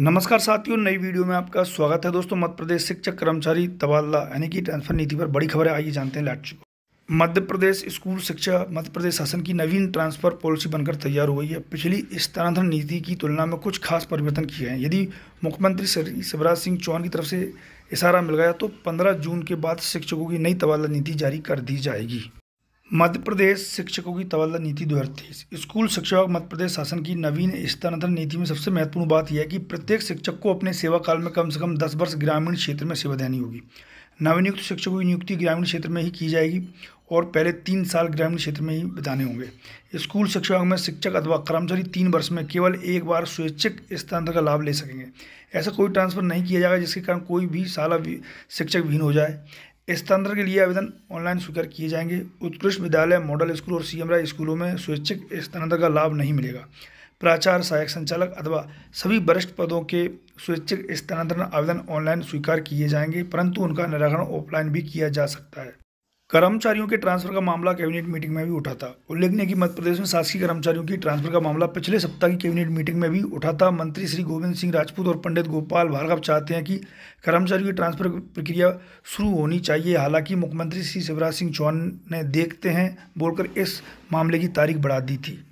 नमस्कार साथियों नई वीडियो में आपका स्वागत है दोस्तों मध्य प्रदेश शिक्षक कर्मचारी तबादला यानी कि ट्रांसफर नीति पर बड़ी खबर है आइए जानते हैं लाटची मध्य प्रदेश स्कूल शिक्षा मध्य प्रदेश शासन की नवीन ट्रांसफर पॉलिसी बनकर तैयार हुई है पिछली स्थानांतरण नीति की तुलना में कुछ खास परिवर्तन किए हैं यदि मुख्यमंत्री शिवराज सिंह चौहान की तरफ से इशारा मिल गया तो पंद्रह जून के बाद शिक्षकों की नई तबादला नीति जारी कर दी जाएगी मध्य प्रदेश शिक्षकों की तबादला नीति दो हज़ार तेईस स्कूल शिक्षा मध्य प्रदेश शासन की नवीन स्थानांतरण नीति में सबसे महत्वपूर्ण बात यह है कि प्रत्येक शिक्षक को अपने सेवा काल में कम से कम दस वर्ष ग्रामीण क्षेत्र में सेवा देनी होगी नवनियुक्त शिक्षकों की नियुक्ति ग्रामीण क्षेत्र में ही की जाएगी और पहले तीन साल ग्रामीण क्षेत्र में ही बिताने होंगे स्कूल शिक्षकों में शिक्षक अथवा कर्मचारी तीन वर्ष में केवल एक बार स्वैच्छिक स्थानांतरण का लाभ ले सकेंगे ऐसा कोई ट्रांसफर नहीं किया जाएगा जिसके कारण कोई भी साल शिक्षक विहीन हो जाए स्थानांतरण के लिए आवेदन ऑनलाइन स्वीकार किए जाएंगे उत्कृष्ट विद्यालय मॉडल स्कूल और सी एम राय स्कूलों में स्वैच्छिक स्थानांतरण का लाभ नहीं मिलेगा प्राचार सहायक संचालक अथवा सभी वरिष्ठ पदों के स्वैच्छिक स्थानांतरण आवेदन ऑनलाइन स्वीकार किए जाएंगे परंतु उनका निराकरण ऑफलाइन भी किया जा सकता है कर्मचारियों के ट्रांसफर का मामला कैबिनेट मीटिंग में भी उठा था उल्लेखनीय कि मध्य प्रदेश में शासकीय कर्मचारियों की ट्रांसफर का मामला पिछले सप्ताह की कैबिनेट मीटिंग में भी उठा था मंत्री श्री गोविंद सिंह राजपूत और पंडित गोपाल भार्गव चाहते हैं कि कर्मचारियों की ट्रांसफर प्रक्रिया शुरू होनी चाहिए हालांकि मुख्यमंत्री श्री शिवराज सिंह चौहान ने देखते हैं बोलकर इस मामले की तारीख बढ़ा दी थी